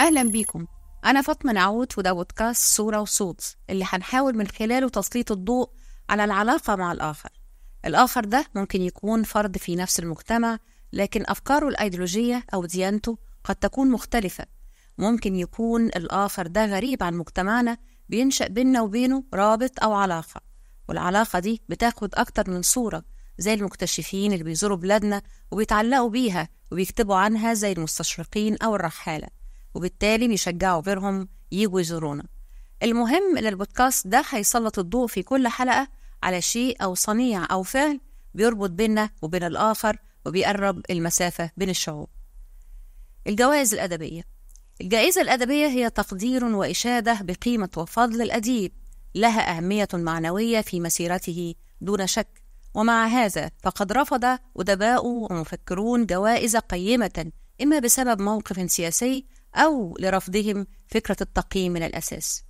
أهلا بيكم أنا فاطمة نعود وده بودكاست صورة وصوت اللي هنحاول من خلاله تسليط الضوء على العلاقة مع الآخر الآخر ده ممكن يكون فرد في نفس المجتمع لكن أفكاره الأيديولوجية أو ديانته قد تكون مختلفة ممكن يكون الآخر ده غريب عن مجتمعنا بينشأ بيننا وبينه رابط أو علاقة والعلاقة دي بتاخد أكتر من صورة زي المكتشفين اللي بيزوروا بلادنا وبيتعلقوا بيها وبيكتبوا عنها زي المستشرقين أو الرحالة وبالتالي بيشجعوا غيرهم يجوا يزورونا المهم ان البودكاست ده هيسلط الضوء في كل حلقه على شيء او صنيع او فعل بيربط بيننا وبين الاخر وبيقرب المسافه بين الشعوب الجوائز الادبيه الجائزه الادبيه هي تقدير واشاده بقيمه وفضل الاديب لها اهميه معنويه في مسيرته دون شك ومع هذا فقد رفض أدباء ومفكرون جوائز قيمة إما بسبب موقف سياسي أو لرفضهم فكرة التقييم من الأساس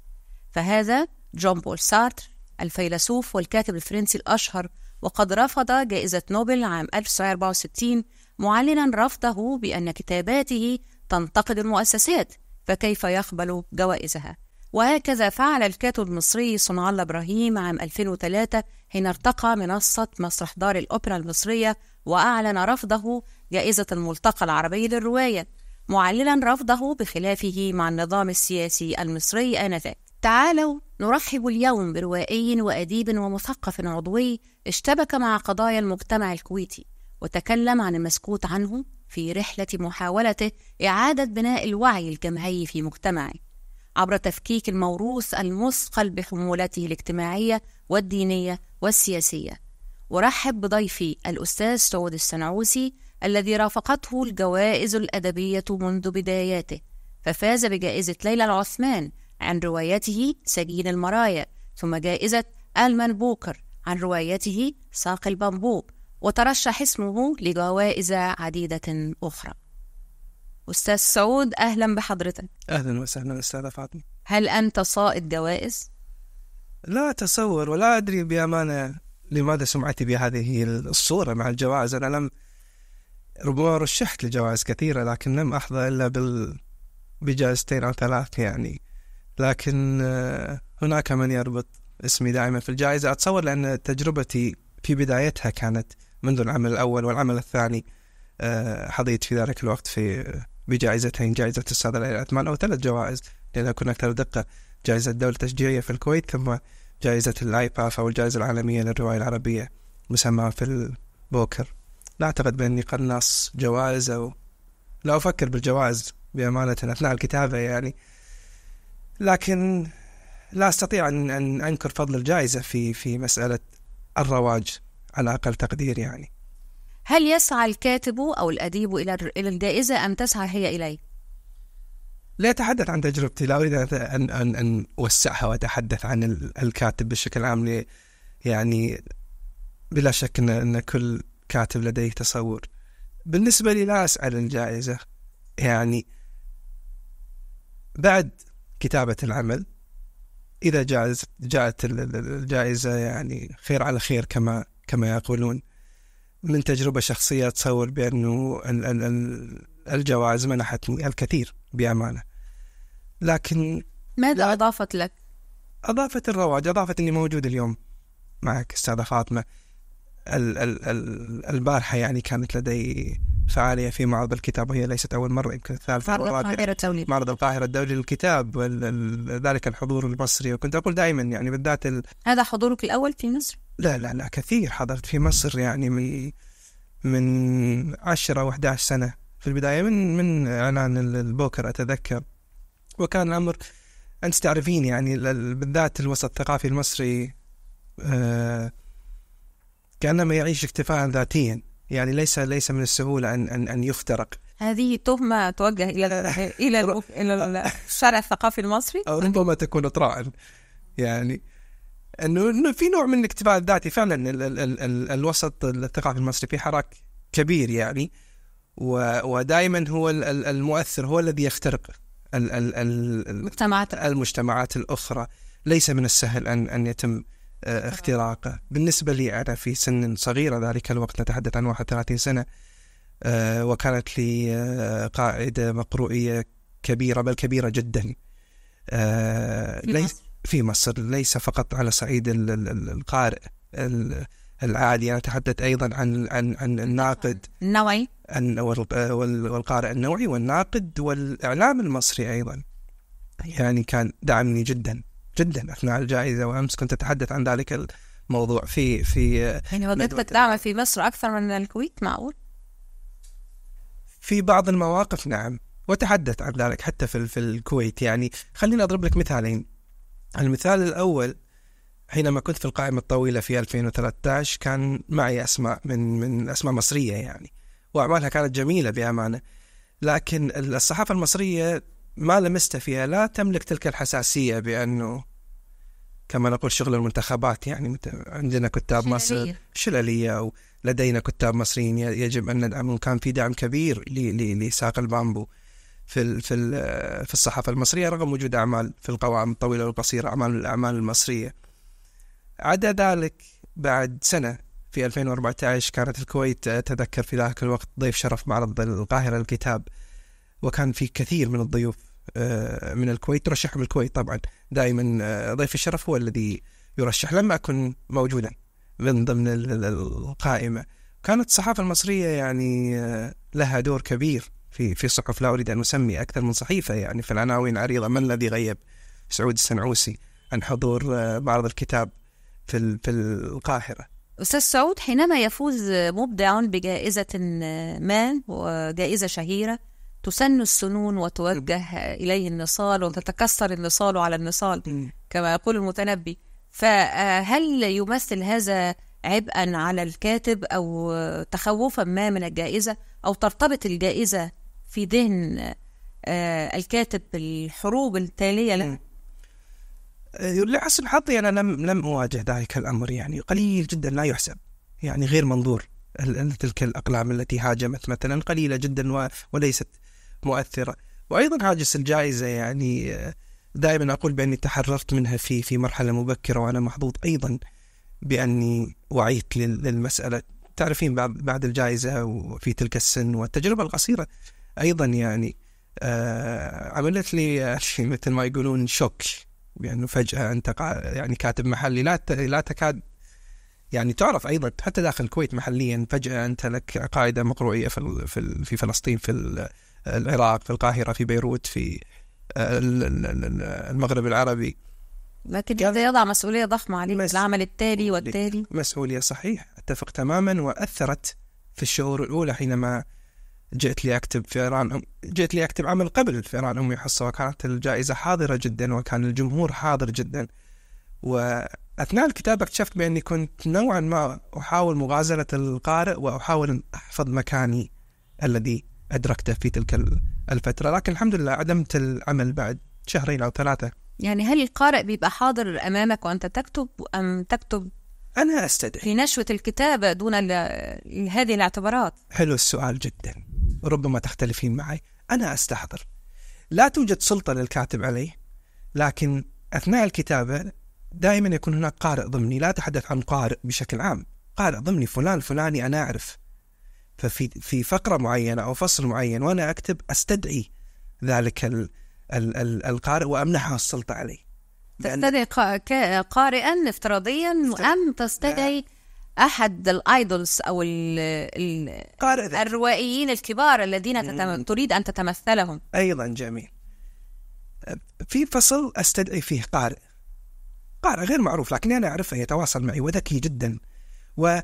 فهذا جون بول سارتر الفيلسوف والكاتب الفرنسي الأشهر وقد رفض جائزة نوبل عام 1964 معلنا رفضه بأن كتاباته تنتقد المؤسسات فكيف يقبل جوائزها وهكذا فعل الكاتب المصري صنع الله إبراهيم عام 2003 حين ارتقى منصة مسرح دار الأوبرا المصرية وأعلن رفضه جائزة الملتقى العربي للرواية معللا رفضه بخلافه مع النظام السياسي المصري آنذاك تعالوا نرحب اليوم بروائي وأديب ومثقف عضوي اشتبك مع قضايا المجتمع الكويتي وتكلم عن المسكوت عنه في رحلة محاولته إعادة بناء الوعي الجمعي في مجتمعه عبر تفكيك الموروث المثقل بحمولته الاجتماعية والدينية والسياسية ورحب بضيفي الأستاذ سعود السنعوسي الذي رافقته الجوائز الأدبية منذ بداياته ففاز بجائزة ليلى العثمان عن روايته سجين المرايا ثم جائزة ألمان بوكر عن روايته ساق البامبو وترشح اسمه لجوائز عديدة أخرى أستاذ سعود أهلا بحضرتك أهلا وسهلا أستاذة فاطمة هل أنت صائد جوائز؟ لا أتصور ولا أدري بأمانة لماذا سمعتي بهذه الصورة مع الجوائز أنا لم ربما رشحت لجوائز كثيرة لكن لم أحظى إلا بال بجائزتين أو ثلاث يعني لكن آه، هناك من يربط اسمي دائما في الجائزة أتصور لأن تجربتي في بدايتها كانت منذ العمل الأول والعمل الثاني آه، حظيت في ذلك الوقت في آه، بجائزتين جائزة السادة العثمان أو ثلاث جوائز لأن أكون أكثر دقة جائزة الدولة التشجيعية في الكويت ثم جائزة الآيباف أو الجائزة العالمية للرواية العربية مسمى في البوكر لا أعتقد بأني قناص جوائز أو لا أفكر بالجوائز بأمانة أثناء الكتابة يعني لكن لا أستطيع أن, أن أنكر فضل الجائزة في في مسألة الرواج على أقل تقدير يعني هل يسعى الكاتب أو الأديب إلى إلى الجائزة أم تسعى هي إليه؟ لا أتحدث عن تجربتي لا أريد أن أن أن أوسعها وأتحدث عن الكاتب بشكل عام يعني بلا شك أن كل كاتب لديه تصور بالنسبة لي لا أسأل الجائزة يعني بعد كتابة العمل إذا جاز جاءت الجائزة يعني خير على خير كما كما يقولون من تجربة شخصية أتصور بأنه الجوائز منحتني الكثير بأمانة لكن ماذا أضافت لك؟ أضافت الرواج أضافت أني موجود اليوم معك أستاذة فاطمة البارحه يعني كانت لدي فعاليه في معرض الكتاب وهي ليست اول مره يمكن الثالثة معرض القاهره الدولي معرض القاهره الدولي للكتاب ذلك الحضور المصري وكنت اقول دائما يعني بالذات ال... هذا حضورك الاول في مصر؟ لا لا لا كثير حضرت في مصر يعني من من 10 و11 سنه في البدايه من من اعلان البوكر اتذكر وكان الامر انت تعرفين يعني بالذات الوسط الثقافي المصري آه كانما يعيش اكتفاء ذاتيا يعني ليس ليس من السهوله ان ان, أن يخترق هذه تهمة توجه إلى إلى إلى الشارع الثقافي المصري أو ربما تكون إطراء يعني انه في نوع من الاكتفاء الذاتي فعلا الـ الـ الـ الـ الوسط الثقافي المصري في حراك كبير يعني ودائما هو المؤثر هو الذي يخترق المجتمعات المجتمعات الاخرى ليس من السهل ان ان يتم آه، آه. اختراقه بالنسبة لي أنا في سن صغيرة ذلك الوقت نتحدث عن 31 سنة آه، وكانت لي قاعدة مقروئية كبيرة بل كبيرة جدا ليس في مصر ليس فقط على صعيد القارئ العادي انا اتحدث ايضا عن عن عن الناقد النوعي والقارئ النوعي والناقد والاعلام المصري ايضا يعني كان دعمني جدا جدا اثناء الجائزه وامس كنت اتحدث عن ذلك الموضوع في في يعني وظيفه الدعم في مصر اكثر من الكويت معقول؟ في بعض المواقف نعم وتحدث عن ذلك حتى في في الكويت يعني خليني اضرب لك مثالين المثال الاول حينما كنت في القائمه الطويله في 2013 كان معي اسماء من من اسماء مصريه يعني واعمالها كانت جميله بامانه لكن الصحافه المصريه ما لمست فيها لا تملك تلك الحساسية بأنه كما نقول شغل المنتخبات يعني عندنا كتاب مصر شلالية ولدينا كتاب مصريين يجب أن ندعم كان في دعم كبير لساق البامبو في في في الصحافه المصريه رغم وجود اعمال في القوائم الطويله والقصيره اعمال الاعمال المصريه. عدا ذلك بعد سنه في 2014 كانت الكويت تذكر في ذاك الوقت ضيف شرف معرض القاهره للكتاب وكان في كثير من الضيوف آه، من الكويت ترشح من الكويت طبعا دائما آه، ضيف الشرف هو الذي يرشح لما أكن موجودا من ضمن القائمة كانت الصحافة المصرية يعني آه، لها دور كبير في في صحف لا أريد أن أسمي أكثر من صحيفة يعني في العناوين عريضة من الذي غيب سعود السنعوسي عن حضور معرض الكتاب في في القاهرة أستاذ سعود حينما يفوز مبدع بجائزة ما وجائزة شهيرة تسن السنون وتوجه إليه النصال وتتكسر النصال على النصال كما يقول المتنبي فهل يمثل هذا عبئا على الكاتب أو تخوفا ما من الجائزة أو ترتبط الجائزة في ذهن آه، الكاتب بالحروب التالية له؟ آه، لحسن حظي أنا لم لم أواجه ذلك الأمر يعني قليل جدا لا يحسب يعني غير منظور تلك الأقلام التي هاجمت مثلا قليلة جدا وليست مؤثرة وأيضا هاجس الجائزة يعني دائما أقول بأني تحررت منها في في مرحلة مبكرة وأنا محظوظ أيضا بأني وعيت للمسألة تعرفين بعد الجائزة وفي تلك السن والتجربة القصيرة أيضا يعني آه، عملت لي مثل ما يقولون شوك بأنه يعني فجأة أنت يعني كاتب محلي لا لا تكاد يعني تعرف ايضا حتى داخل الكويت محليا فجاه انت لك قاعده مقروئيه في في فلسطين في العراق في القاهرة في بيروت في آه، المغرب العربي لكن هذا يضع مسؤولية ضخمة عليك مس... العمل التالي والتالي مسؤولية صحيح أتفق تماما وأثرت في الشهور الأولى حينما جئت لي أكتب فيران جئت لي أكتب عمل قبل فيران أمي حصة وكانت الجائزة حاضرة جدا وكان الجمهور حاضر جدا وأثناء الكتابة اكتشفت بأني كنت نوعا ما أحاول مغازلة القارئ وأحاول أن أحفظ مكاني الذي أدركته في تلك الفترة لكن الحمد لله عدمت العمل بعد شهرين أو ثلاثة يعني هل القارئ بيبقى حاضر أمامك وأنت تكتب أم تكتب أنا أستدعي في نشوة الكتابة دون هذه الاعتبارات حلو السؤال جدا ربما تختلفين معي أنا أستحضر لا توجد سلطة للكاتب عليه لكن أثناء الكتابة دائما يكون هناك قارئ ضمني لا أتحدث عن قارئ بشكل عام قارئ ضمني فلان فلاني أنا أعرف ففي في فقرة معينة أو فصل معين وأنا أكتب أستدعي ذلك ال ال ال القارئ وأمنحه السلطة عليه تستدعي قارئا افتراضيا أم تستدعي نعم. أحد الأيدولز أو ال الروائيين الكبار الذين تريد أن تتمثلهم أيضا جميل في فصل أستدعي فيه قارئ قارئ غير معروف لكن أنا أعرفه يتواصل معي وذكي جدا و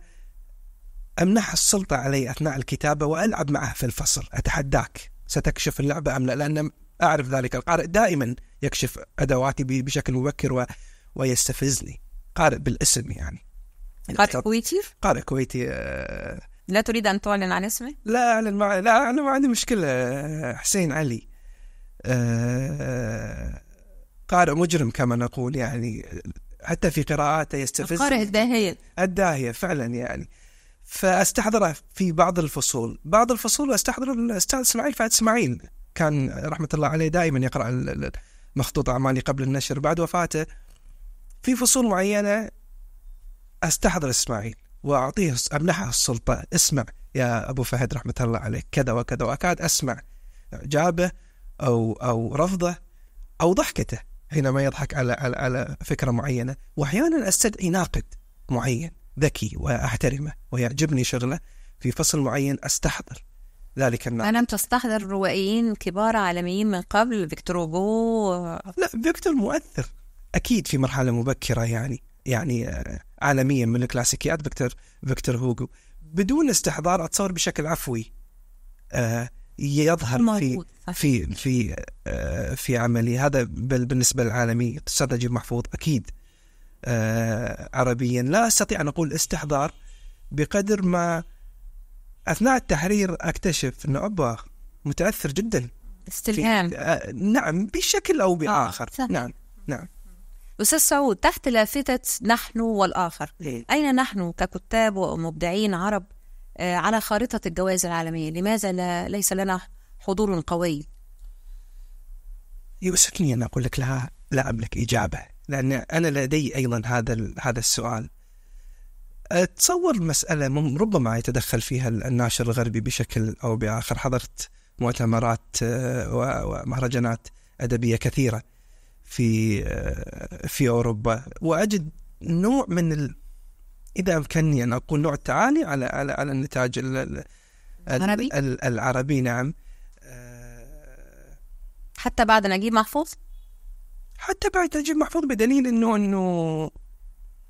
أمنح السلطة علي أثناء الكتابة وألعب معه في الفصل أتحداك ستكشف اللعبة أم لا لأن أعرف ذلك القارئ دائما يكشف أدواتي بشكل مبكر و... ويستفزني قارئ بالاسم يعني قارئ كويتي؟ قارئ كويتي قاري آه، كويتي لا تريد أن تعلن عن اسمه؟ لا أعلن مع... لا أنا ما عندي مشكلة آه، حسين علي آه، قارئ مجرم كما نقول يعني حتى في قراءاته يستفز القارئ الداهية الداهية فعلا يعني فاستحضره في بعض الفصول بعض الفصول واستحضر الاستاذ اسماعيل فهد اسماعيل كان رحمه الله عليه دائما يقرا مخطوط اعمالي قبل النشر بعد وفاته في فصول معينه استحضر اسماعيل واعطيه امنحه السلطه اسمع يا ابو فهد رحمه الله عليك كذا وكذا واكاد اسمع اعجابه او او رفضه او ضحكته حينما يضحك على على, على فكره معينه واحيانا استدعي ناقد معين ذكي وأحترمه ويعجبني شغله في فصل معين أستحضر ذلك النقد ألم تستحضر روائيين كبار عالميين من قبل فيكتور هوجو لا فيكتور مؤثر أكيد في مرحلة مبكرة يعني يعني آه، عالميا من الكلاسيكيات فيكتور فيكتور هوجو بدون استحضار أتصور بشكل عفوي آه، يظهر في في في آه، في عملي هذا بالنسبة للعالمي استاذ نجيب محفوظ أكيد آه، عربيا لا أستطيع أن أقول استحضار بقدر ما أثناء التحرير أكتشف أنه أبا متأثر جدا استلهام آه، نعم بشكل أو آه، بآخر آه. نعم نعم أستاذ سعود تحت لافتة نحن والآخر إيه؟ أين نحن ككتاب ومبدعين عرب على خارطة الجوائز العالمية لماذا لا ليس لنا حضور قوي يؤسفني أن أقول لك لا لا أملك إجابة لأن أنا لدي أيضا هذا هذا السؤال أتصور المسألة ربما يتدخل فيها الناشر الغربي بشكل أو بآخر حضرت مؤتمرات آه، ومهرجانات أدبية كثيرة في آه، في أوروبا وأجد نوع من ال... إذا أمكنني أن أقول نوع التعالي على على على النتاج ال... العربي العربي نعم آه، حتى بعد نجيب محفوظ حتى بعد نجيب محفوظ بدليل انه انه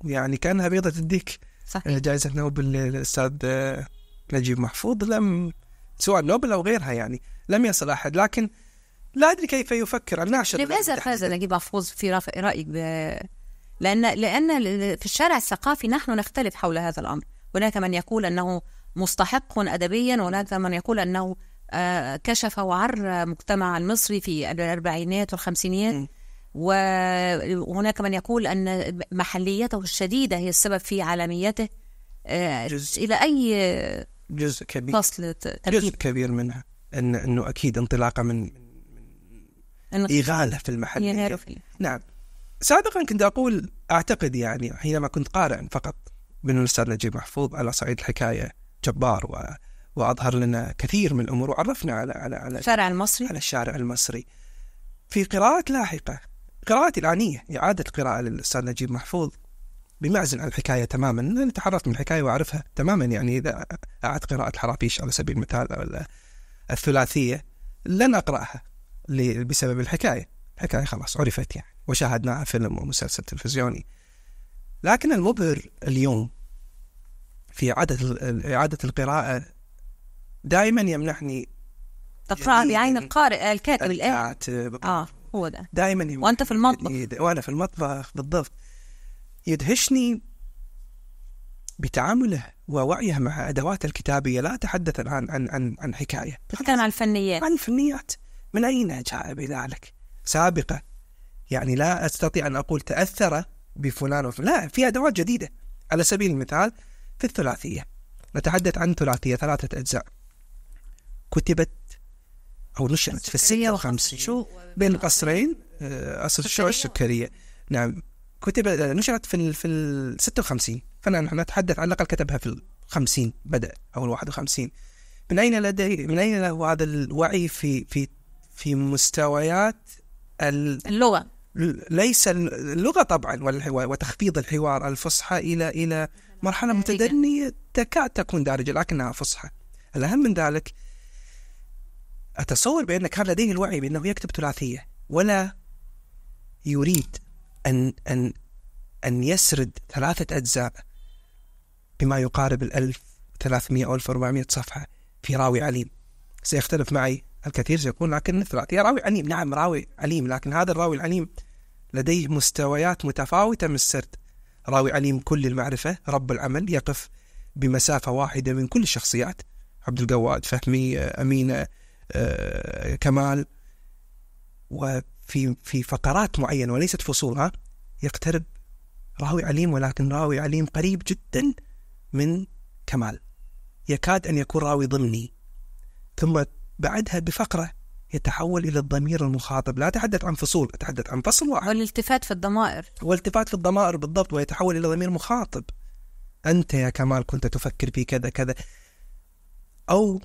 يعني كانها بيضه الديك صحيح إيه، جائزه نوبل للاستاذ آه، نجيب محفوظ لم سواء نوبل او غيرها يعني لم يصل احد لكن لا ادري كيف يفكر الناشر لماذا طيب، فاز نجيب محفوظ في رايك ب... لان لان في الشارع الثقافي نحن نختلف حول هذا الامر هناك من يقول انه مستحق ادبيا وهناك من يقول انه آه، كشف وعر مجتمع المصري في الاربعينات والخمسينيات وهناك من يقول أن محليته الشديدة هي السبب في عالميته آه، جزء إلى أي جزء كبير فصل جزء كبير منها أن أنه أكيد انطلاقة من إغالة في المحلية يعني نعم سابقا كنت أقول أعتقد يعني حينما كنت قارئا فقط من الأستاذ نجيب محفوظ على صعيد الحكاية جبار و... واظهر لنا كثير من الامور وعرفنا على على على الشارع المصري على الشارع المصري في قراءات لاحقه قراءتي الآنية إعادة القراءة للأستاذ نجيب محفوظ بمعزل عن الحكاية تماما أنا تحررت من الحكاية وأعرفها تماما يعني إذا أعد قراءة الحرابيش على سبيل المثال أو الثلاثية لن أقرأها بسبب الحكاية الحكاية خلاص عرفت يعني وشاهدناها فيلم ومسلسل تلفزيوني لكن المبهر اليوم في إعادة إعادة القراءة دائما يمنحني تقرأ يعني بعين القارئ الكاتب الآن الكاتب آه. هو ده دائما وانت في المطبخ يد... إيه، وانا في المطبخ بالضبط يدهشني بتعامله ووعيه مع ادواته الكتابيه لا اتحدث الان عن عن عن حكايه تتكلم عن الفنيات عن الفنيات من اين جاء بذلك؟ سابقه يعني لا استطيع ان اقول تاثر بفلان وفلان لا في ادوات جديده على سبيل المثال في الثلاثيه نتحدث عن ثلاثيه ثلاثه اجزاء كتبت أو نشأت في السنة الخامسة بين القصرين آه، قصر الشعر السكرية نعم كتب آه، نشرت في في ال 56 فنحن نتحدث على الأقل كتبها في ال 50 بدأ أو ال 51 من أين لدي من أين له هذا الوعي في في في مستويات اللغة ليس اللغة طبعا وتخفيض الحوار الفصحى إلى إلى مرحلة متدنية تكاد تكون دارجة لكنها فصحى الأهم من ذلك أتصور بأن كان لديه الوعي بأنه يكتب ثلاثية ولا يريد أن أن أن يسرد ثلاثة أجزاء بما يقارب ال 1300 أو 1400 صفحة في راوي عليم سيختلف معي الكثير سيقول لكن الثلاثية راوي عليم نعم راوي عليم لكن هذا الراوي العليم لديه مستويات متفاوتة من السرد راوي عليم كل المعرفة رب العمل يقف بمسافة واحدة من كل الشخصيات عبد القواد فهمي أمينة آه، كمال وفي في فقرات معينة وليست فصولها يقترب راوي عليم ولكن راوي عليم قريب جدا من كمال يكاد أن يكون راوي ضمني ثم بعدها بفقرة يتحول إلى الضمير المخاطب لا أتحدث عن فصول أتحدث عن فصل واحد والالتفات في الضمائر والالتفات في الضمائر بالضبط ويتحول إلى ضمير مخاطب أنت يا كمال كنت تفكر في كذا كذا أو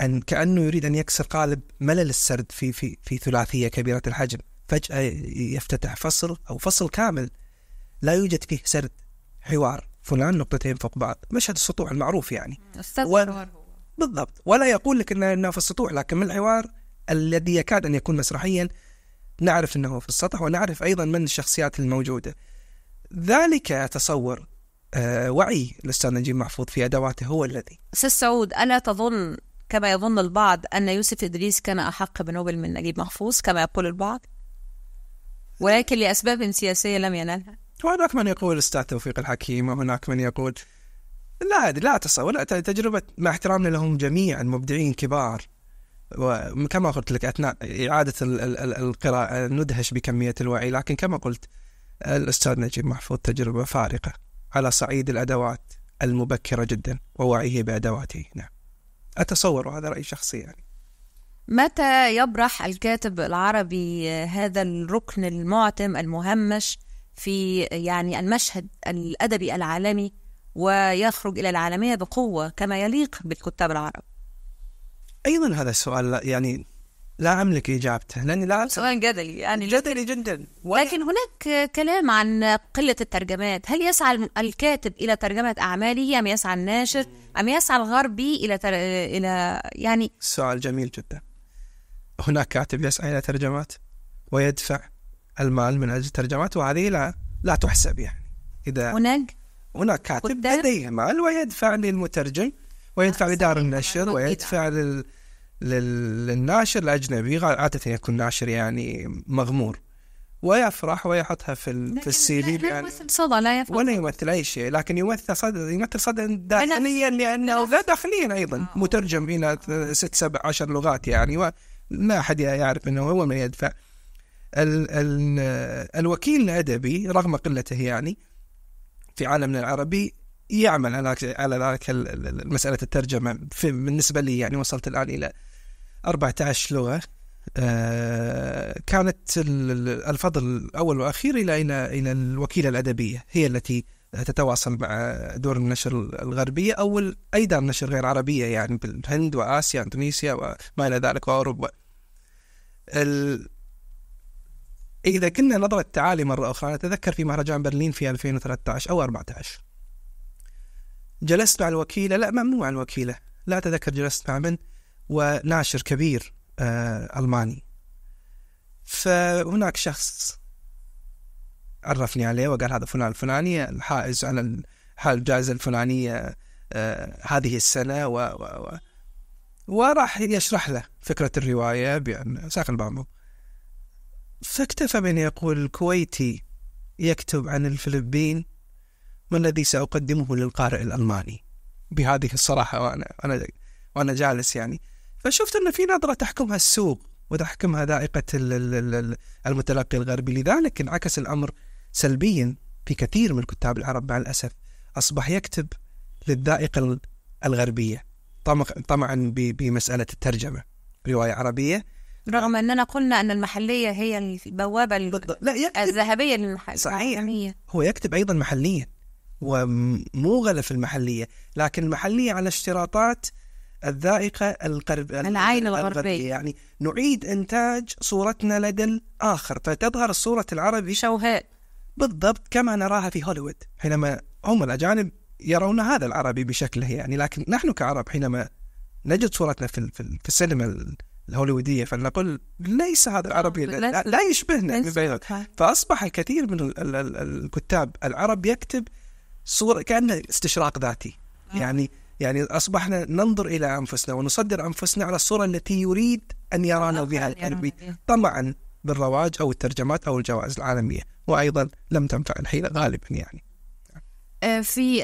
أن كأنه يريد أن يكسر قالب ملل السرد في في في ثلاثية كبيرة الحجم فجأة يفتتح فصل أو فصل كامل لا يوجد فيه سرد حوار فلان نقطتين فوق بعض مشهد السطوع المعروف يعني استاذ و... هو. بالضبط ولا يقول لك انه في السطوع لكن من الحوار الذي يكاد ان يكون مسرحيا نعرف انه في السطح ونعرف ايضا من الشخصيات الموجوده ذلك اتصور آه، وعي الاستاذ نجيب محفوظ في ادواته هو الذي استاذ سعود الا تظن كما يظن البعض أن يوسف إدريس كان أحق بنوبل من نجيب محفوظ كما يقول البعض ولكن لأسباب سياسية لم ينالها وهناك من يقول استاذ توفيق الحكيم وهناك من يقول لا لا تصور لا تجربة مع احترامنا لهم جميعا مبدعين كبار وكما قلت لك أثناء إعادة القراءة ندهش بكمية الوعي لكن كما قلت الأستاذ نجيب محفوظ تجربة فارقة على صعيد الأدوات المبكرة جدا ووعيه بأدواته نعم أتصور وهذا رأي شخصي يعني متى يبرح الكاتب العربي هذا الركن المعتم المهمش في يعني المشهد الأدبي العالمي ويخرج إلى العالمية بقوة كما يليق بالكتاب العرب؟ أيضا هذا السؤال يعني لا أملك إجابته لأني لا أملك سؤال جدلي يعني جدلي جدا لكن هناك كلام عن قلة الترجمات هل يسعى الكاتب إلى ترجمة أعماله أم يسعى الناشر أم يسعى الغربي إلى تر... إلى يعني سؤال جميل جدا هناك كاتب يسعى إلى ترجمات ويدفع المال من أجل الترجمات وهذه لا لا تحسب يعني إذا هناك هناك كاتب لديه مال ويدفع للمترجم ويدفع آه، لدار النشر ويدفع لل للناشر الاجنبي عاده يكون ناشر يعني مغمور ويفرح ويحطها في في السي في يعني صدى لا يفرح ولا يمثل اي شيء لكن يمثل صدى يمثل صدى داخليا لانه ذا داخليا ايضا آه. مترجم الى آه. ست سبع عشر لغات يعني وما احد يعرف انه هو من يدفع ال ال الوكيل الادبي رغم قلته يعني في عالمنا العربي يعمل على على ذلك مساله الترجمه بالنسبه لي يعني وصلت الان الى 14 لغه آه، كانت الفضل الاول والاخير الى الى الى الوكيله الادبيه هي التي تتواصل مع دور النشر الغربيه او اي دار نشر غير عربيه يعني بالهند واسيا اندونيسيا وما الى ذلك واوروبا. ال... اذا كنا نظره تعالي مره اخرى اتذكر في مهرجان برلين في 2013 او 14 جلست مع الوكيله لا ممنوع الوكيله لا اتذكر جلست مع من وناشر كبير آه، ألماني فهناك شخص عرفني عليه وقال هذا فلان الفلاني الحائز على الجائزة الفلانية آه، هذه السنة و, و, و وراح يشرح له فكرة الرواية بأن ساق بامبو فاكتفى بأن يقول الكويتي يكتب عن الفلبين ما الذي سأقدمه للقارئ الألماني بهذه الصراحة وأنا أنا وأنا جالس يعني فشفت ان في نظره تحكمها السوق وتحكمها ذائقه المتلقي الغربي لذلك انعكس الامر سلبيا في كثير من الكتاب العرب مع الاسف اصبح يكتب للذائقه الغربيه طمعا بمساله الترجمه روايه عربيه رغم اننا قلنا ان المحليه هي البوابه لا الذهبيه للمحليه صحيح العربية. هو يكتب ايضا محليا ومو غلف المحليه لكن المحليه على اشتراطات الذائقة القرب العين الغربية يعني نعيد إنتاج صورتنا لدى الآخر فتظهر طيب، الصورة العربي شوهاء بالضبط كما نراها في هوليوود حينما هم الأجانب يرون هذا العربي بشكله يعني لكن نحن كعرب حينما نجد صورتنا في في السينما الهوليوودية فلنقول ليس هذا العربي لا, لا, لا يشبهنا من فأصبح الكثير من الكتاب العرب يكتب صورة كأنه استشراق ذاتي آه. يعني يعني أصبحنا ننظر إلى أنفسنا ونصدر أنفسنا على الصورة التي يريد أن يرانا بها الغربي طمعا بالرواج أو الترجمات أو الجوائز العالمية وأيضا لم تنفع الحيلة غالبا يعني آه، في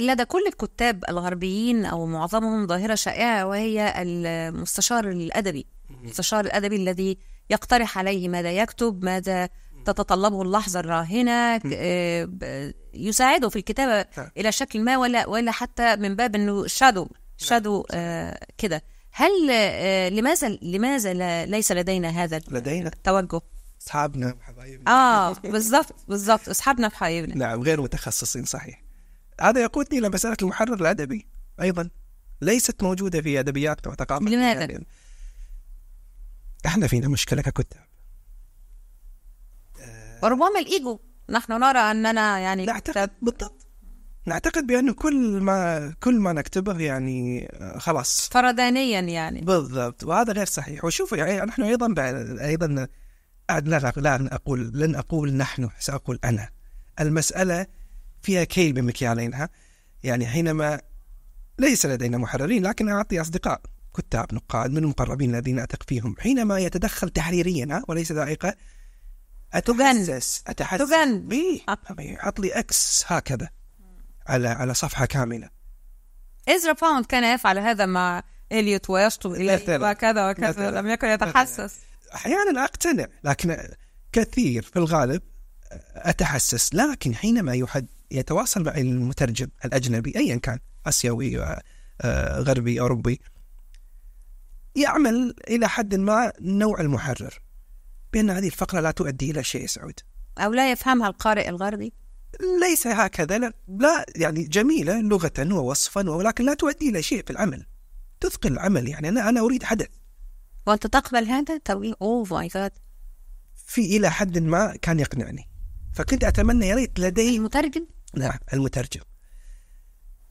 لدى كل الكتاب الغربيين او معظمهم ظاهره شائعه وهي المستشار الادبي المستشار الادبي الذي يقترح عليه ماذا يكتب ماذا تتطلبه اللحظة الراهنة آه، يساعده في الكتابة إلى شكل ما ولا ولا حتى من باب إنه شادو شادو آه، كده هل آه، لماذا لماذا ليس لدينا هذا لدينا التوجه؟ اصحابنا وحبايبنا اه بالظبط بالظبط اصحابنا وحبايبنا نعم غير متخصصين صحيح هذا يقودني الى مساله المحرر الادبي ايضا ليست موجوده في ادبياتنا وثقافتنا لماذا؟ يعني احنا فينا مشكله ككتاب وربما الإيجو نحن نرى أننا يعني نعتقد بالضبط نعتقد بأنه كل ما كل ما نكتبه يعني آه، خلاص فردانيا يعني بالضبط وهذا غير صحيح وشوفوا يعني نحن أيضا أيضا لا لن أقول لن أقول نحن سأقول أنا المسألة فيها كيل بمكيالينها يعني حينما ليس لدينا محررين لكن أعطي أصدقاء كتاب نقاد من المقربين الذين أثق فيهم حينما يتدخل تحريريا وليس ذائقة اتحسس اتحسس تجن بيه حط لي اكس هكذا على على صفحه كامله ازرا باوند كان يفعل هذا مع اليوت ويشطب وكذا وكذا وكذا لم يكن يتحسس احيانا اقتنع لكن كثير في الغالب اتحسس لكن حينما يحد يتواصل معي المترجم الاجنبي ايا كان اسيوي آه، آه، غربي اوروبي يعمل الى حد ما نوع المحرر بأن هذه الفقرة لا تؤدي إلى شيء سعود أو لا يفهمها القارئ الغربي ليس هكذا لا, لا يعني جميلة لغة ووصفا ولكن لا تؤدي إلى شيء في العمل تثقل العمل يعني أنا أنا أريد حدث وأنت تقبل هذا تقول أوه ماي جاد في إلى حد ما كان يقنعني فكنت أتمنى يا ريت لدي المترجم نعم المترجم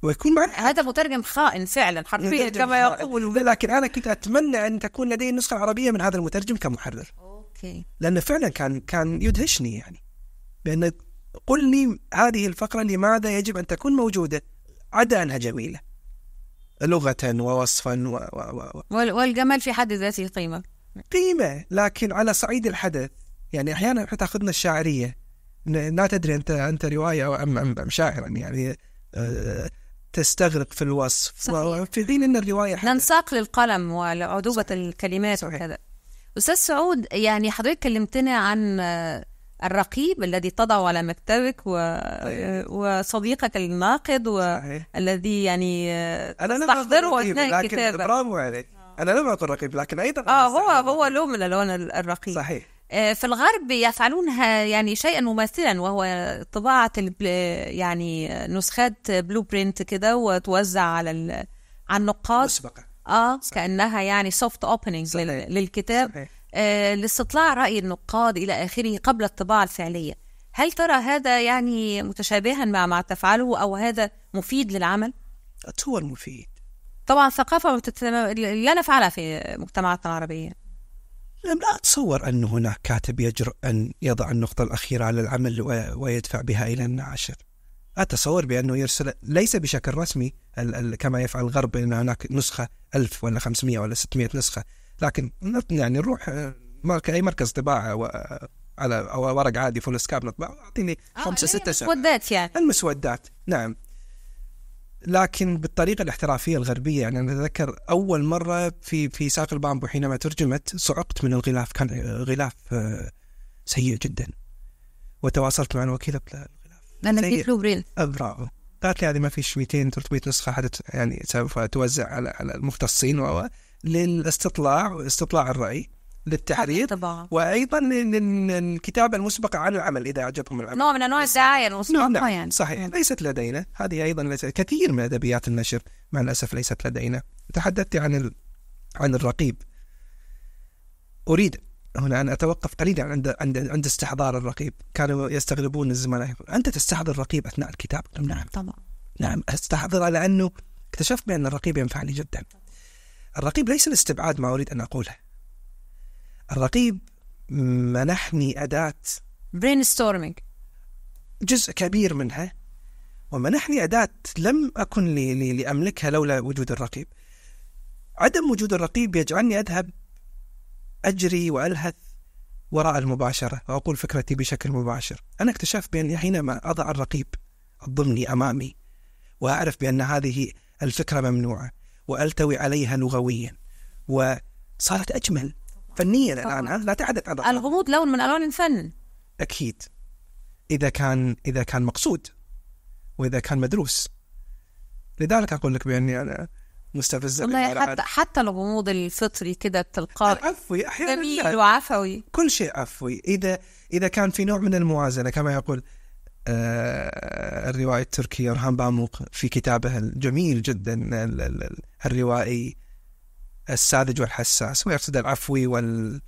ويكون معنا هذا مترجم خائن فعلا حرفيا كما يقول لكن أنا كنت أتمنى أن تكون لدي النسخه العربيه من هذا المترجم كمحرر أوه. اوكي لانه فعلا كان كان يدهشني يعني بانه قل لي هذه الفقره لماذا يجب ان تكون موجوده عدا انها جميله لغه ووصفا و... و... و... والجمال في حد ذاته قيمه قيمه لكن على صعيد الحدث يعني احيانا تاخذنا الشاعريه لا تدري انت انت روايه ام ام شاعرا يعني آه، تستغرق في الوصف صحيح. في حين ان الروايه ننساق للقلم ولعذوبه الكلمات وكذا استاذ سعود يعني حضرتك كلمتنا عن الرقيب الذي تضعه على مكتبك و... وصديقك الناقد والذي يعني انا تحضره اثناء الكتابه برافو عليك انا لم اقل رقيب لكن ايضا اه هو هو له من الالوان الرقيب صحيح آه، في الغرب يفعلونها يعني شيئا مماثلا وهو طباعه يعني نسخات بلو برينت كده وتوزع على ال... على النقاد مسبقه اه كانها يعني سوفت اوبننج للكتاب صحيح. آه لاستطلاع راي النقاد الى اخره قبل الطباعه الفعليه هل ترى هذا يعني متشابها مع ما تفعله او هذا مفيد للعمل اتصور مفيد طبعا ثقافه متتم... لا نفعلها في مجتمعاتنا العربيه لم لا أتصور أن هناك كاتب يجرؤ أن يضع النقطة الأخيرة على العمل ويدفع بها إلى الناشر أتصور بأنه يرسل ليس بشكل رسمي كما يفعل الغرب أن هناك نسخة 1000 ولا 500 ولا 600 نسخة لكن يعني نروح آه، أي مركز طباعة آه، على ورق عادي فول سكاب نطبع أعطيني آه، خمسة يعني ستة المسودات يعني المسودات نعم لكن بالطريقه الاحترافيه الغربيه يعني انا اتذكر اول مره في في ساق البامبو حينما ترجمت صعقت من الغلاف كان غلاف سيء جدا وتواصلت مع الوكيل لان قلت له بريل برافو قالت لي هذه ما فيش 200 300 نسخه حتى يعني سوف توزع على على المختصين و للاستطلاع استطلاع الراي للتحرير طبعا وايضا الكتابه المسبقه عن العمل اذا اعجبهم العمل نوع من انواع الدعايه المسبقه نعم نعم يعني. صحيح يعني. ليست لدينا هذه ايضا ليست كثير من ادبيات النشر مع الاسف ليست لدينا تحدثت عن ال... عن الرقيب اريد هنا أنا أتوقف قليلا عند عند عند استحضار الرقيب كانوا يستغربون الزملاء أنت تستحضر الرقيب أثناء الكتاب نعم طبعا نعم استحضره لأنه اكتشفت بأن الرقيب ينفعني جدا الرقيب ليس الاستبعاد ما أريد أن أقوله الرقيب منحني أداة برين ستورمينج جزء كبير منها ومنحني أداة لم أكن لي لأملكها لولا وجود الرقيب عدم وجود الرقيب يجعلني أذهب أجري وألهث وراء المباشرة وأقول فكرتي بشكل مباشر أنا اكتشفت بأني حينما أضع الرقيب الضمني أمامي وأعرف بأن هذه الفكرة ممنوعة وألتوي عليها لغويا وصارت أجمل فنيا الآن لا تعدت أضعاف الغموض لون من ألوان الفن أكيد إذا كان إذا كان مقصود وإذا كان مدروس لذلك أقول لك بأني أنا مستفزه والله حتى حتى الغموض الفطري كده التلقائي أه، عفوي احيانا جميل وعفوي كل شيء عفوي اذا اذا كان في نوع من الموازنه كما يقول آه الروائي التركي ارهام باموق في كتابه الجميل جدا الروائي الساذج والحساس ويقصد العفوي وال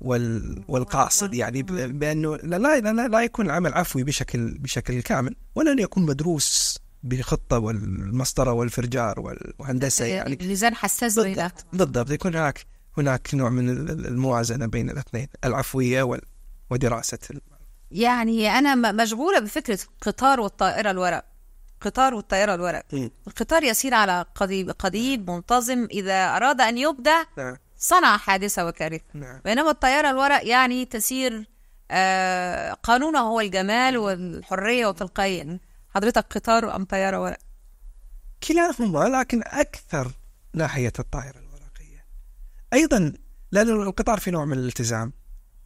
وال والقاصد يعني بانه لا لا لا, لا يكون العمل عفوي بشكل بشكل كامل ولن يكون مدروس بخطه والمسطره والفرجار والهندسه إيه، يعني الميزان حساس بالضبط يكون هناك هناك نوع من الموازنه بين الاثنين العفويه ودراسه يعني انا مشغوله بفكره القطار والطائره الورق قطار والطائره الورق إيه. القطار يسير على قضيب قضيب منتظم اذا اراد ان يبدع نعم. صنع حادثه وكارثه نعم. بينما الطائره الورق يعني تسير آه قانونه هو الجمال والحريه وتلقائيا حضرتك قطار أم طيارة ورق؟ كلاهما لكن أكثر ناحية الطائرة الورقية أيضا لأن القطار في نوع من الالتزام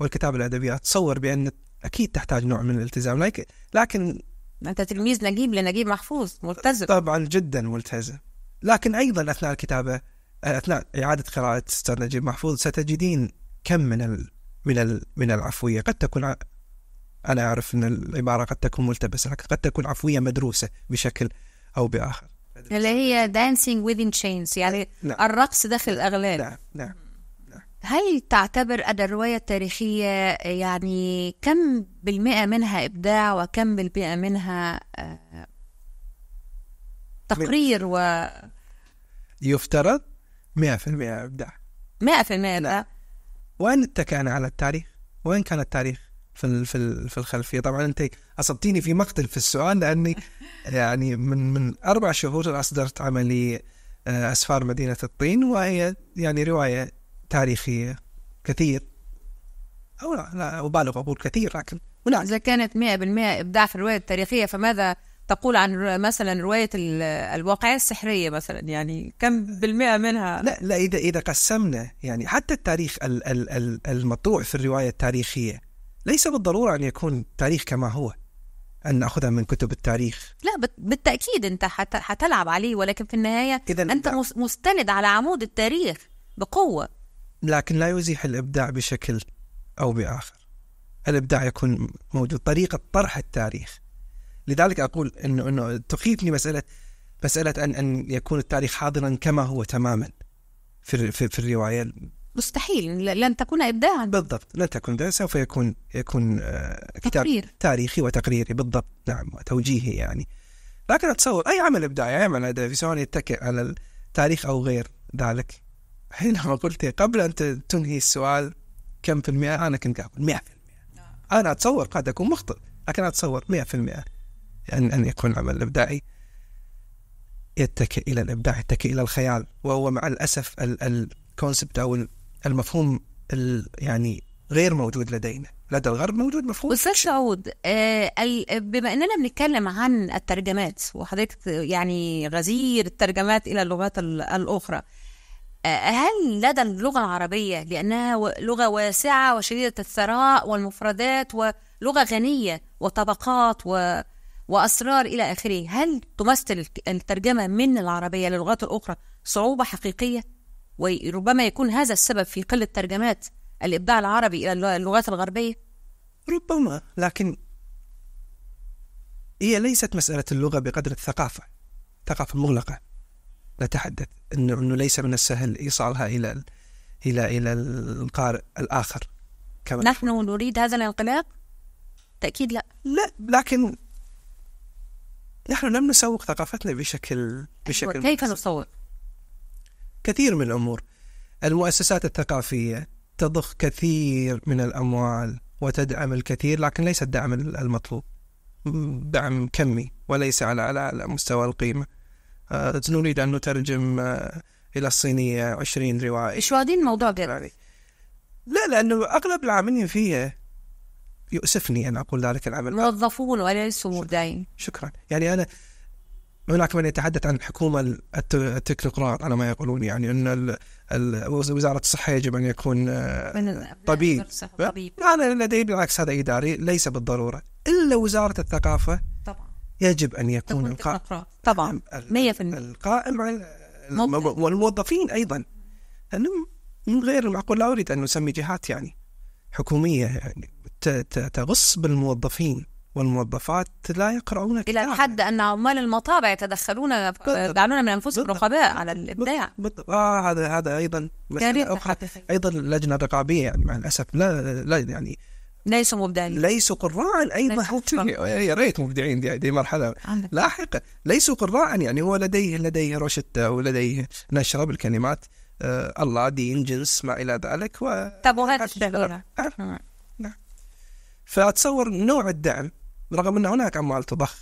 والكتابة الأدبية أتصور بأن أكيد تحتاج نوع من الالتزام لكن لكن أنت تلميذ نجيب لنجيب محفوظ ملتزم طبعا جدا ملتزم لكن أيضا أثناء الكتابة أثناء إعادة قراءة أستاذ نجيب محفوظ ستجدين كم من ال... من ال... من العفوية قد تكون أنا أعرف أن العبارة قد تكون ملتبسة لكن قد تكون عفوية مدروسة بشكل أو بآخر اللي هي dancing within chains يعني نعم. الرقص داخل الأغلال نعم نعم, نعم. هل تعتبر أن الرواية التاريخية يعني كم بالمئة منها إبداع وكم بالمئة منها آه، تقرير و يفترض 100% إبداع 100% إبداع نعم. وإن اتكأنا على التاريخ وإن كان التاريخ في في في الخلفيه طبعا انت اصبتيني في مقتل في السؤال لاني يعني من من اربع شهور اصدرت عملي آه، اسفار مدينه الطين وهي يعني روايه تاريخيه كثير او لا, لا ابالغ اقول كثير لكن ونعم. اذا كانت 100% ابداع في الروايه التاريخيه فماذا تقول عن مثلا روايه الواقعيه السحريه مثلا يعني كم بالمئه منها لا لا اذا اذا قسمنا يعني حتى التاريخ المطروح في الروايه التاريخيه ليس بالضرورة أن يكون تاريخ كما هو أن نأخذها من كتب التاريخ لا بالتأكيد أنت حتلعب عليه ولكن في النهاية إذن أنت لا. مستند على عمود التاريخ بقوة لكن لا يزيح الإبداع بشكل أو بآخر الإبداع يكون موجود طريقة طرح التاريخ لذلك أقول أنه, إنه تخيفني مسألة مسألة أن أن يكون التاريخ حاضرا كما هو تماما في في, في الرواية مستحيل لن تكون ابداعا بالضبط لن تكون سوف يكون يكون آه، كتاب تقرير. تاريخي وتقريري بالضبط نعم وتوجيهي يعني لكن اتصور اي عمل ابداعي اي عمل ادبي سواء يتكئ على التاريخ او غير ذلك حينما قلت قبل ان تنهي السؤال كم في المئة انا كنت اقول 100% انا اتصور قد اكون مخطئ لكن اتصور 100% ان ان يكون عمل ابداعي يتكئ الى الابداع يتكئ الى الخيال وهو مع الاسف الكونسبت او المفهوم يعني غير موجود لدينا لدى الغرب موجود مفهوم استاذ سعود آه، بما اننا بنتكلم عن الترجمات وحضرتك يعني غزير الترجمات الى اللغات الاخرى آه، هل لدى اللغه العربيه لانها لغه واسعه وشديده الثراء والمفردات ولغه غنيه وطبقات و واسرار الى اخره هل تمثل الترجمه من العربيه للغات الاخرى صعوبه حقيقيه وربما يكون هذا السبب في قلة ترجمات الإبداع العربي إلى اللغات الغربية ربما لكن هي ليست مسألة اللغة بقدر الثقافة ثقافة مغلقة نتحدث أنه, إنه ليس من السهل إيصالها إلى إلى إلى القارئ الآخر كما نحن نريد هذا الانقلاب؟ تأكيد لا لا لكن نحن لم نسوق ثقافتنا بشكل بشكل كيف نسوق؟ كثير من الأمور المؤسسات الثقافية تضخ كثير من الأموال وتدعم الكثير لكن ليس الدعم المطلوب دعم كمي وليس على على مستوى القيمة آه، نريد أن نترجم آه، إلى الصينية 20 رواية مش وادين الموضوع ده لا لأنه أغلب العاملين فيها يؤسفني أن أقول ذلك العمل موظفون وليسوا مبدعين شكرا يعني أنا هناك من يتحدث عن الحكومه التكنوقراط على ما يقولون يعني ان وزاره الصحه يجب ان يكون آه، طبيب طبيب انا لدي بالعكس هذا اداري ليس بالضروره الا وزاره الثقافه طبعا يجب ان يكون القائم طبعا 100% القائم على والموظفين ايضا من غير المعقول لا اريد ان اسمي جهات يعني حكوميه يعني تغص بالموظفين والموظفات لا يقرؤون إلى حد أن عمال المطابع يتدخلون يجعلون من أنفسهم رقباء على الإبداع بالضبط آه هذا هذا أيضا أيضا اللجنة الرقابية يعني مع الأسف لا لا يعني ليسوا مبدعين ليسوا قراء ايضا يا ريت مبدعين دي, دي مرحله لاحقه ليسوا قراء يعني هو لديه لديه روشته ولديه نشره بالكلمات آه الله دين جنس ما الى ذلك و طب وهذا نعم فاتصور نوع الدعم رغم أن هناك أموال تضخ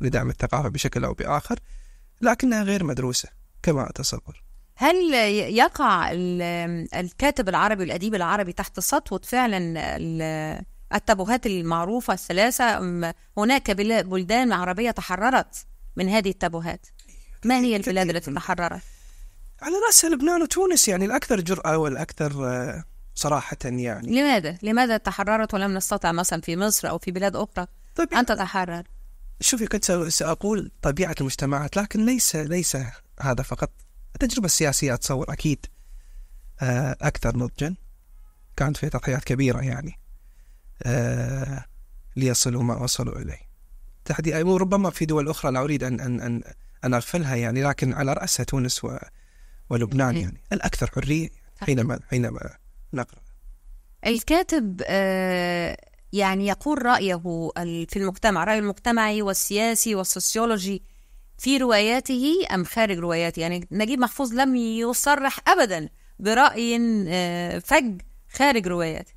لدعم الثقافة بشكل أو بآخر لكنها غير مدروسة كما أتصور هل يقع الكاتب العربي والأديب العربي تحت سطوة فعلا التابوهات المعروفة الثلاثة هناك بلدان عربية تحررت من هذه التابوهات ما هي البلاد التي تحررت؟ على رأسها لبنان وتونس يعني الأكثر جرأة والأكثر آه، صراحة يعني لماذا؟ لماذا تحررت ولم نستطع مثلا في مصر أو في بلاد أخرى طبيعة. أنت تحرر شوفي كنت سأقول طبيعة المجتمعات لكن ليس ليس هذا فقط التجربة السياسية أتصور أكيد آه، أكثر نضجا كانت في تضحيات كبيرة يعني آه، ليصلوا ما وصلوا إليه تحدي وربما في دول أخرى لا أريد أن أن أن أن أغفلها يعني لكن على رأسها تونس و ولبنان يعني الأكثر حرية حينما حينما نقرأ الكاتب آه، يعني يقول رأيه في المجتمع رأيه المجتمعي والسياسي والسوسيولوجي في رواياته أم خارج رواياته يعني نجيب محفوظ لم يصرح أبدا برأي آه، فج خارج رواياته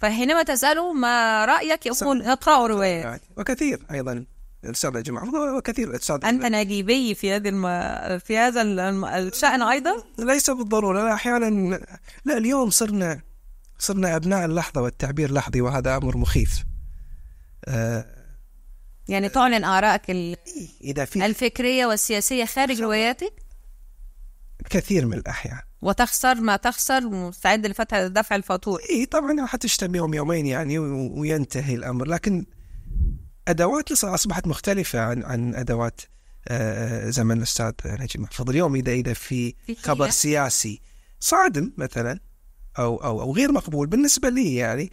فحينما تسأله ما رأيك يقول اقرأوا روايات آه، وكثير أيضا الأستاذ يا جماعة وكثير الأستاذ أنت نجيبي في هذه الم... في هذا الشأن أيضا؟ ليس بالضرورة لا أحيانا لا اليوم صرنا صرنا أبناء اللحظة والتعبير لحظي وهذا أمر مخيف آه، يعني تعلن آرائك إيه، إذا في الفكرية والسياسية خارج رواياتك؟ كثير من الأحيان وتخسر ما تخسر ومستعد لفتح دفع الفاتورة إيه طبعا حتشتم يوم يومين يعني وينتهي الأمر لكن أدوات أصبحت مختلفة عن عن أدوات آه، آه، زمن الأستاذ نجيب محفوظ اليوم إذا إذا في خبر سياسي صادم مثلا او او او غير مقبول بالنسبه لي يعني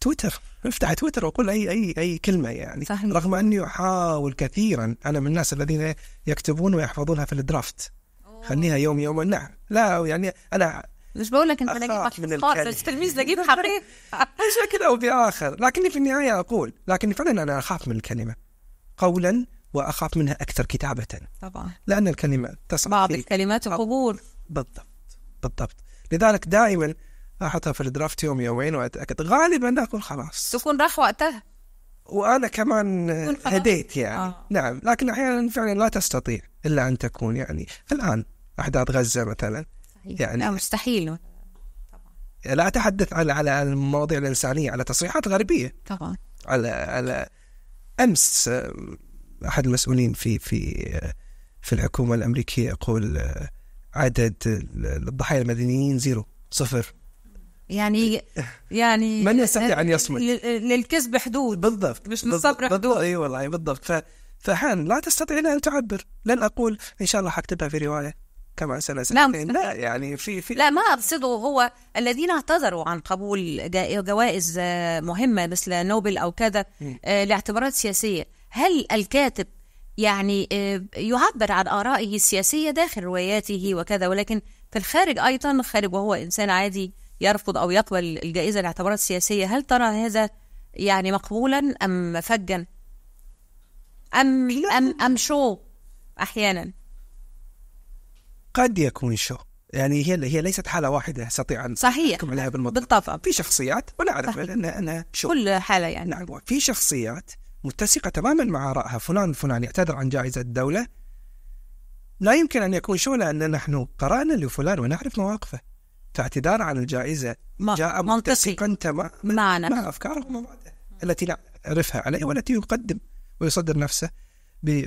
تويتر افتح تويتر وقول اي اي اي كلمه يعني صحيح. رغم اني احاول كثيرا انا من الناس الذين يكتبون ويحفظونها في الدرافت خليها يوم يوم نعم لا يعني انا مش بقول لك انت نجيب التلميذ نجيب حقيقة بشكل او باخر لكني في النهايه اقول لكني فعلا انا اخاف من الكلمه قولا واخاف منها اكثر كتابه طبعا لان الكلمه تصعب بعض الكلمات قبور بالضبط بالضبط لذلك دائما احطها في الدرافت يوم يومين واتاكد غالبا اقول خلاص تكون راح وقتها وانا كمان هديت يعني آه. نعم لكن احيانا فعلا لا تستطيع الا ان تكون يعني الان احداث غزه مثلا صحيح. يعني لا مستحيل طبعا لا اتحدث على على المواضيع الانسانيه على تصريحات غربيه طبعا على على امس احد المسؤولين في في في الحكومه الامريكيه يقول عدد الضحايا المدنيين زيرو صفر يعني إيه. يعني من يستطيع ان يصمد للكذب حدود بالضبط مش للصبر حدود اي والله بالضبط فحان لا تستطيع ان تعبر لن اقول ان شاء الله حكتبها في روايه كما سنه نعم. لا, لا يعني في في لا ما اقصده هو الذين اعتذروا عن قبول جوائز آه، مهمه مثل نوبل او كذا آه، لاعتبارات سياسيه هل الكاتب يعني آه، يعبر عن آرائه السياسية داخل رواياته وكذا ولكن في الخارج أيضا خارج وهو إنسان عادي يرفض أو يقبل الجائزة لاعتبارات سياسية هل ترى هذا يعني مقبولا أم فجا أم أم أم شو أحيانا قد يكون شو يعني هي هي ليست حاله واحده استطيع ان صحيح احكم عليها بالمطلق بالطبع في شخصيات ولا اعرف ان انا شو كل حاله يعني نعم في شخصيات متسقة تماما مع آرائها فلان فلان يعتذر عن جائزة الدولة لا يمكن أن يكون شغله أن نحن قرأنا لفلان ونعرف مواقفه فاعتذار عن الجائزة جاء متسقا تماما مع أفكاره ومبادئه التي نعرفها عليه والتي يقدم ويصدر نفسه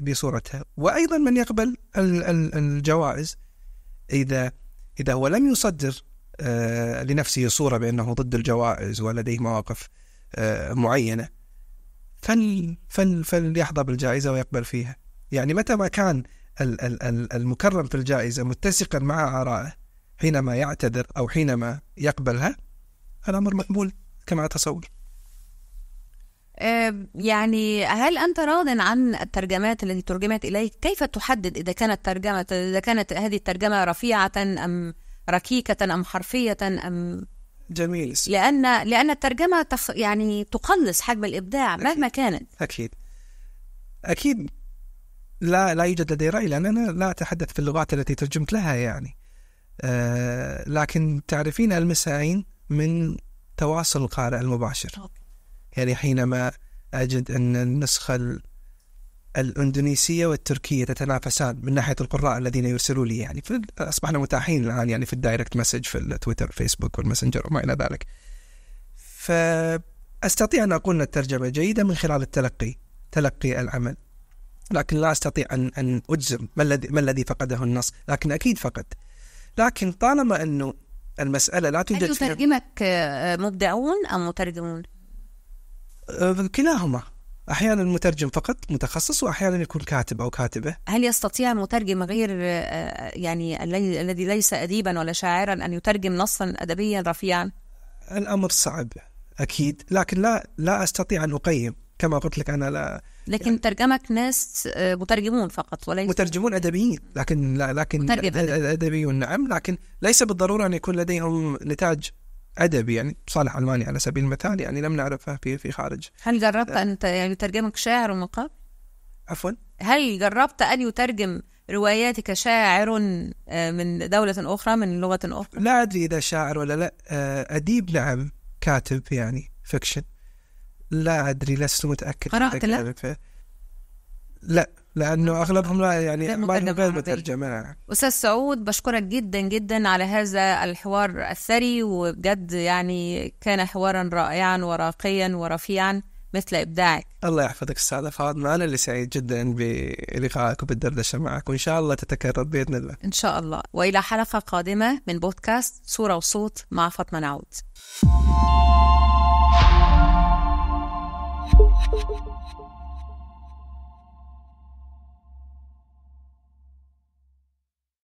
بصورتها وأيضا من يقبل الجوائز إذا إذا هو لم يصدر آه، لنفسه صورة بأنه ضد الجوائز ولديه مواقف آه، معينة فل فل فل يحظى بالجائزة ويقبل فيها يعني متى ما كان المكرم في الجائزة متسقا مع آرائه حينما يعتذر أو حينما يقبلها الأمر مقبول كما أتصور آه، يعني هل أنت راض عن الترجمات التي ترجمت إليك؟ كيف تحدد إذا كانت ترجمة إذا كانت هذه الترجمة رفيعة أم ركيكة أم حرفية أم جميل لأن لأن الترجمة تخ يعني تقلص حجم الإبداع أكيد. مهما كانت أكيد أكيد لا لا يوجد لدي رأي لأن أنا لا أتحدث في اللغات التي ترجمت لها يعني آه لكن تعرفين المسائين من تواصل القارئ المباشر أوكي. يعني حينما أجد أن النسخة الاندونيسيه والتركيه تتنافسان من ناحيه القراء الذين يرسلوا لي يعني اصبحنا متاحين الان يعني في الدايركت مسج في التويتر فيسبوك والماسنجر وما الى ذلك. فاستطيع ان اقول ان الترجمه جيده من خلال التلقي تلقي العمل. لكن لا استطيع ان ان اجزم ما الذي ما الذي فقده النص، لكن اكيد فقد. لكن طالما انه المساله لا توجد هل يترجمك مبدعون ام مترجمون؟ كلاهما احيانا المترجم فقط متخصص واحيانا يكون كاتب او كاتبه هل يستطيع مترجم غير آه، يعني الذي ليس اديبا ولا شاعرا ان يترجم نصا ادبيا رفيعا الامر صعب اكيد لكن لا لا استطيع ان اقيم كما قلت لك انا لا لكن يعني ترجمك ناس آه، مترجمون فقط وليس مترجمون ادبيين لكن لا لكن ادبيون نعم لكن ليس بالضروره ان يكون لديهم نتاج ادبي يعني صالح الماني على سبيل المثال يعني لم نعرفه في في خارج هل جربت آه. ان يعني ترجمك شاعر مقام؟ عفوا هل جربت ان يترجم رواياتك شاعر آه، من دولة أخرى من لغة أخرى؟ لا أدري إذا شاعر ولا لا آه، أديب نعم كاتب يعني فيكشن لا أدري لست متأكد قرأت له؟ لا لانه اغلبهم لا يعني ما غير مترجمه استاذ سعود بشكرك جدا جدا على هذا الحوار الثري وبجد يعني كان حوارا رائعا وراقيا ورفيعا مثل ابداعك الله يحفظك استاذه فاطمه انا اللي سعيد جدا بلقائك وبالدردشه معك وان شاء الله تتكرر باذن الله ان شاء الله والى حلقه قادمه من بودكاست صوره وصوت مع فاطمه نعود